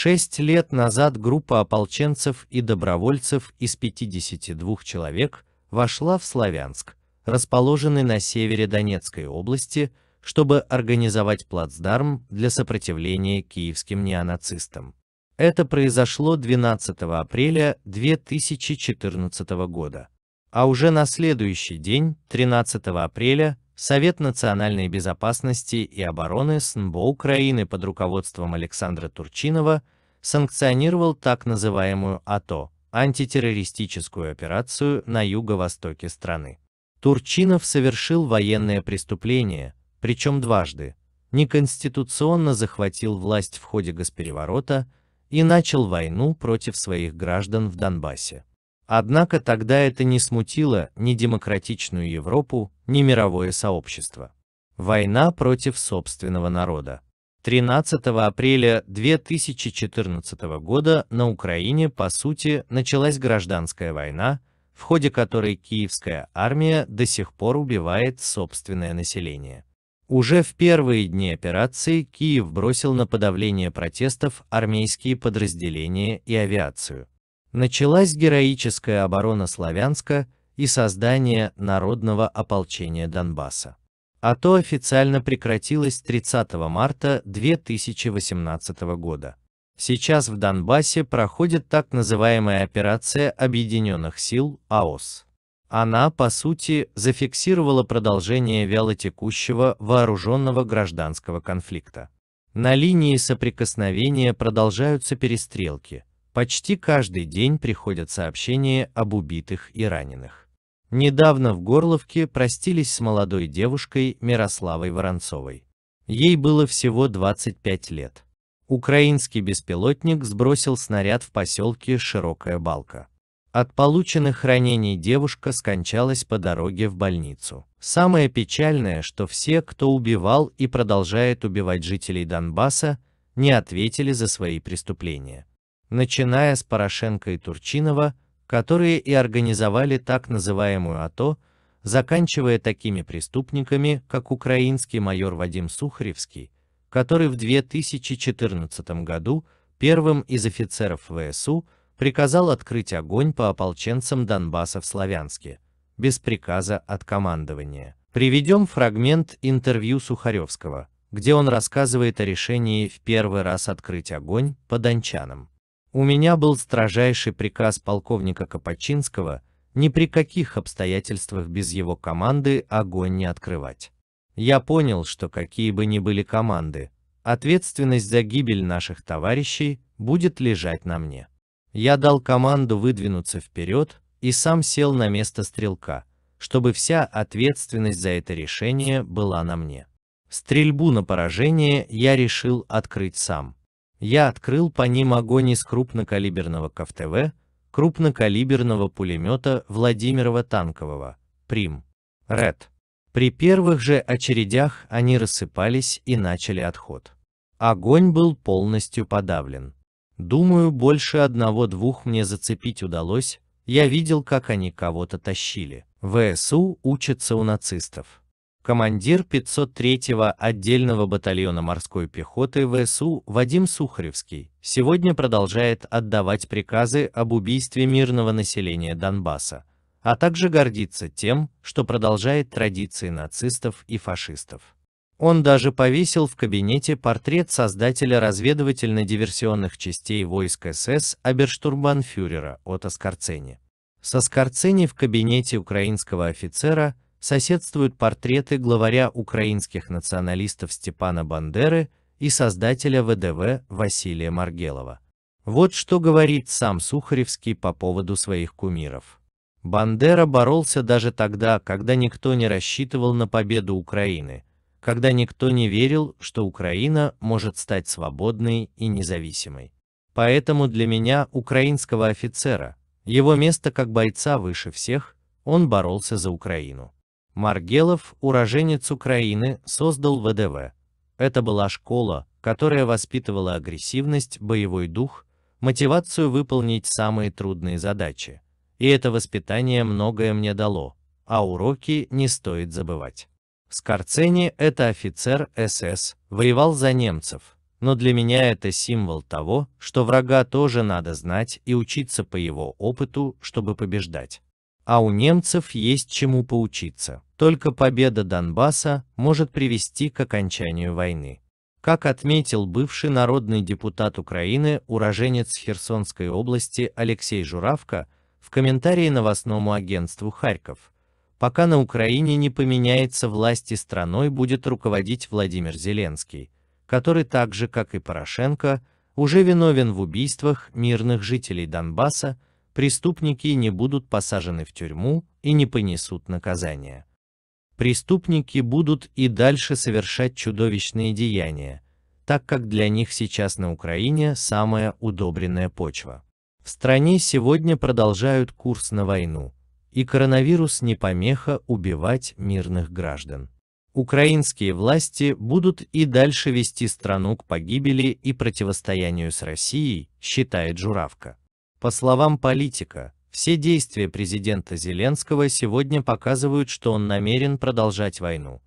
Шесть лет назад группа ополченцев и добровольцев из 52 человек вошла в Славянск, расположенный на севере Донецкой области, чтобы организовать плацдарм для сопротивления киевским неонацистам. Это произошло 12 апреля 2014 года. А уже на следующий день, 13 апреля, Совет национальной безопасности и обороны СНБО Украины под руководством Александра Турчинова санкционировал так называемую АТО – антитеррористическую операцию на юго-востоке страны. Турчинов совершил военное преступление, причем дважды, неконституционно захватил власть в ходе госпереворота и начал войну против своих граждан в Донбассе. Однако тогда это не смутило ни демократичную Европу, ни мировое сообщество. Война против собственного народа. 13 апреля 2014 года на Украине, по сути, началась гражданская война, в ходе которой киевская армия до сих пор убивает собственное население. Уже в первые дни операции Киев бросил на подавление протестов армейские подразделения и авиацию. Началась героическая оборона Славянска и создание народного ополчения Донбасса. а то официально прекратилось 30 марта 2018 года. Сейчас в Донбассе проходит так называемая операция Объединенных сил АОС. Она, по сути, зафиксировала продолжение вялотекущего вооруженного гражданского конфликта. На линии соприкосновения продолжаются перестрелки, Почти каждый день приходят сообщения об убитых и раненых. Недавно в Горловке простились с молодой девушкой Мирославой Воронцовой. Ей было всего 25 лет. Украинский беспилотник сбросил снаряд в поселке Широкая Балка. От полученных ранений девушка скончалась по дороге в больницу. Самое печальное, что все, кто убивал и продолжает убивать жителей Донбасса, не ответили за свои преступления начиная с Порошенко и Турчинова, которые и организовали так называемую АТО, заканчивая такими преступниками, как украинский майор Вадим Сухаревский, который в 2014 году первым из офицеров ВСУ приказал открыть огонь по ополченцам Донбасса в Славянске, без приказа от командования. Приведем фрагмент интервью Сухаревского, где он рассказывает о решении в первый раз открыть огонь по дончанам. У меня был строжайший приказ полковника Капачинского ни при каких обстоятельствах без его команды огонь не открывать. Я понял, что какие бы ни были команды, ответственность за гибель наших товарищей будет лежать на мне. Я дал команду выдвинуться вперед и сам сел на место стрелка, чтобы вся ответственность за это решение была на мне. Стрельбу на поражение я решил открыть сам. Я открыл по ним огонь из крупнокалиберного КФТВ, крупнокалиберного пулемета Владимирова танкового, Прим, Ред. При первых же очередях они рассыпались и начали отход. Огонь был полностью подавлен. Думаю, больше одного-двух мне зацепить удалось, я видел, как они кого-то тащили. ВСУ учатся у нацистов командир 503-го отдельного батальона морской пехоты ВСУ Вадим Сухаревский сегодня продолжает отдавать приказы об убийстве мирного населения Донбасса, а также гордится тем, что продолжает традиции нацистов и фашистов. Он даже повесил в кабинете портрет создателя разведывательно-диверсионных частей войск СС Аберштурбанфюрера Отто Скорцени. Со Скорцени в кабинете украинского офицера – соседствуют портреты главаря украинских националистов Степана Бандеры и создателя ВДВ Василия Маргелова. Вот что говорит сам Сухаревский по поводу своих кумиров. Бандера боролся даже тогда, когда никто не рассчитывал на победу Украины, когда никто не верил, что Украина может стать свободной и независимой. Поэтому для меня, украинского офицера, его место как бойца выше всех, он боролся за Украину. Маргелов, уроженец Украины, создал ВДВ. Это была школа, которая воспитывала агрессивность, боевой дух, мотивацию выполнить самые трудные задачи. И это воспитание многое мне дало, а уроки не стоит забывать. Скорцени – это офицер СС, воевал за немцев, но для меня это символ того, что врага тоже надо знать и учиться по его опыту, чтобы побеждать а у немцев есть чему поучиться. Только победа Донбасса может привести к окончанию войны. Как отметил бывший народный депутат Украины, уроженец Херсонской области Алексей Журавко, в комментарии новостному агентству «Харьков», пока на Украине не поменяется власть и страной будет руководить Владимир Зеленский, который так же, как и Порошенко, уже виновен в убийствах мирных жителей Донбасса, преступники не будут посажены в тюрьму и не понесут наказания. Преступники будут и дальше совершать чудовищные деяния, так как для них сейчас на Украине самая удобренная почва. В стране сегодня продолжают курс на войну, и коронавирус не помеха убивать мирных граждан. Украинские власти будут и дальше вести страну к погибели и противостоянию с Россией, считает Журавка. По словам политика, все действия президента Зеленского сегодня показывают, что он намерен продолжать войну.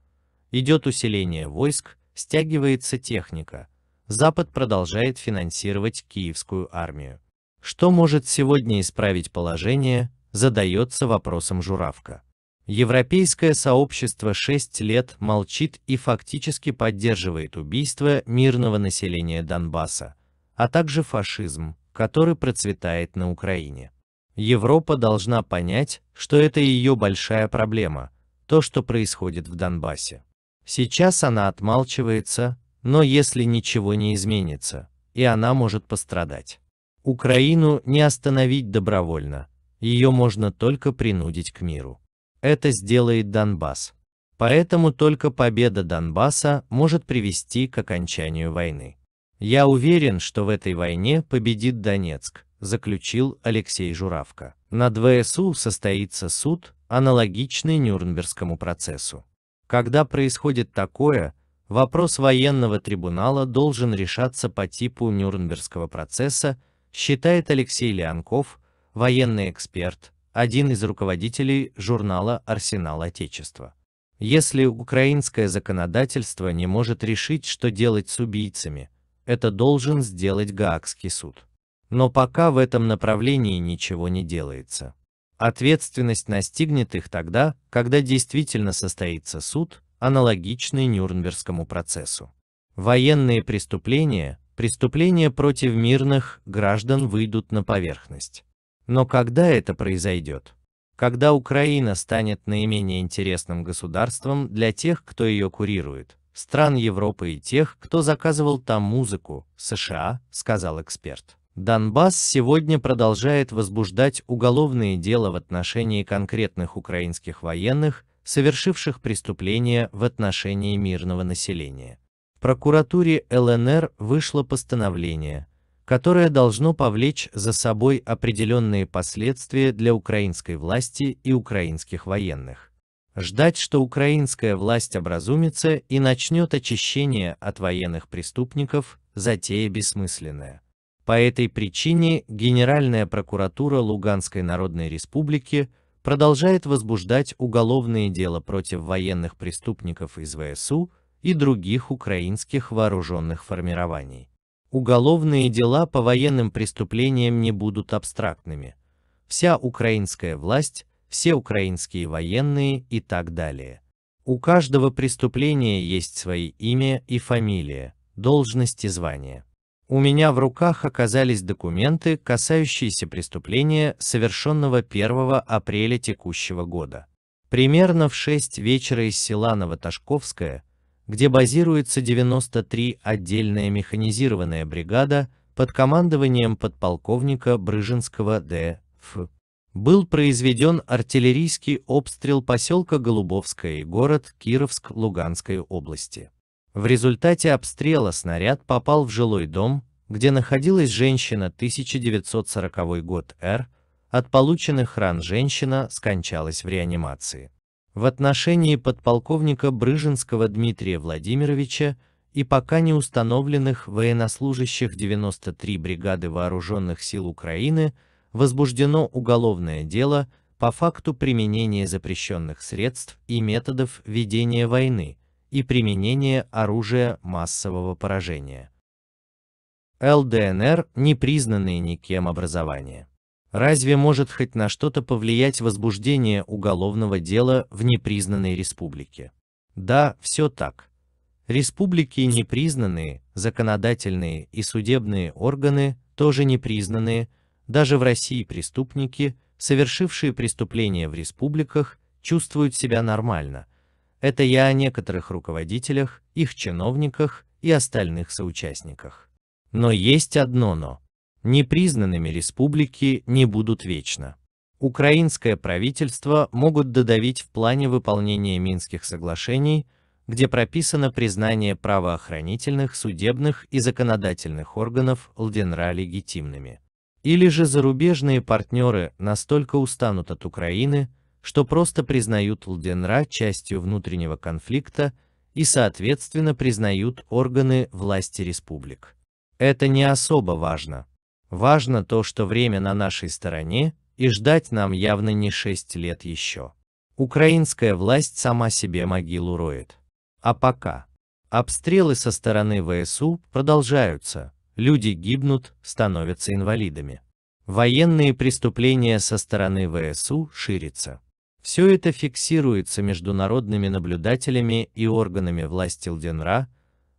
Идет усиление войск, стягивается техника. Запад продолжает финансировать киевскую армию. Что может сегодня исправить положение, задается вопросом Журавка. Европейское сообщество 6 лет молчит и фактически поддерживает убийство мирного населения Донбасса, а также фашизм, который процветает на Украине. Европа должна понять, что это ее большая проблема, то, что происходит в Донбассе. Сейчас она отмалчивается, но если ничего не изменится, и она может пострадать. Украину не остановить добровольно, ее можно только принудить к миру. Это сделает Донбасс. Поэтому только победа Донбасса может привести к окончанию войны. Я уверен, что в этой войне победит Донецк, заключил Алексей Журавко. На ДВСУ состоится суд, аналогичный Нюрнбергскому процессу. Когда происходит такое, вопрос военного трибунала должен решаться по типу Нюрнбергского процесса, считает Алексей Леонков, военный эксперт, один из руководителей журнала «Арсенал Отечества». Если украинское законодательство не может решить, что делать с убийцами – это должен сделать Гаагский суд. Но пока в этом направлении ничего не делается. Ответственность настигнет их тогда, когда действительно состоится суд, аналогичный Нюрнбергскому процессу. Военные преступления, преступления против мирных граждан выйдут на поверхность. Но когда это произойдет? Когда Украина станет наименее интересным государством для тех, кто ее курирует, стран Европы и тех, кто заказывал там музыку, США, сказал эксперт. Донбасс сегодня продолжает возбуждать уголовные дела в отношении конкретных украинских военных, совершивших преступления в отношении мирного населения. В прокуратуре ЛНР вышло постановление, которое должно повлечь за собой определенные последствия для украинской власти и украинских военных. Ждать, что украинская власть образумится и начнет очищение от военных преступников, затея бессмысленная. По этой причине Генеральная прокуратура Луганской Народной Республики продолжает возбуждать уголовные дела против военных преступников из ВСУ и других украинских вооруженных формирований. Уголовные дела по военным преступлениям не будут абстрактными. Вся украинская власть все украинские военные и так далее. У каждого преступления есть свои имя и фамилия, должность и звание. У меня в руках оказались документы, касающиеся преступления, совершенного 1 апреля текущего года. Примерно в 6 вечера из села Новоташковское, где базируется 93 отдельная механизированная бригада под командованием подполковника Брыжинского Д.Ф был произведен артиллерийский обстрел поселка Голубовское, город Кировск Луганской области. В результате обстрела снаряд попал в жилой дом, где находилась женщина 1940 год Р. От полученных ран женщина скончалась в реанимации. В отношении подполковника Брыжинского Дмитрия Владимировича и пока не установленных военнослужащих 93 бригады вооруженных сил Украины возбуждено уголовное дело по факту применения запрещенных средств и методов ведения войны и применения оружия массового поражения. ЛДНР – непризнанные никем образования. Разве может хоть на что-то повлиять возбуждение уголовного дела в непризнанной республике? Да, все так. Республики непризнанные, законодательные и судебные органы тоже непризнанные, даже в России преступники, совершившие преступления в республиках, чувствуют себя нормально. Это я о некоторых руководителях, их чиновниках и остальных соучастниках. Но есть одно «но». Непризнанными республики не будут вечно. Украинское правительство могут додавить в плане выполнения Минских соглашений, где прописано признание правоохранительных, судебных и законодательных органов Лденра легитимными. Или же зарубежные партнеры настолько устанут от Украины, что просто признают Лденра частью внутреннего конфликта и соответственно признают органы власти республик. Это не особо важно. Важно то, что время на нашей стороне, и ждать нам явно не 6 лет еще. Украинская власть сама себе могилу роет. А пока. Обстрелы со стороны ВСУ продолжаются, люди гибнут, становятся инвалидами. Военные преступления со стороны ВСУ ширятся. Все это фиксируется международными наблюдателями и органами власти Лденра,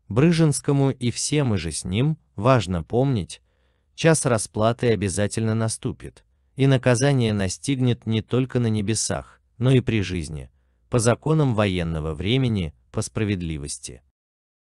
Брыжинскому и все мы же с ним, важно помнить, час расплаты обязательно наступит, и наказание настигнет не только на небесах, но и при жизни, по законам военного времени, по справедливости.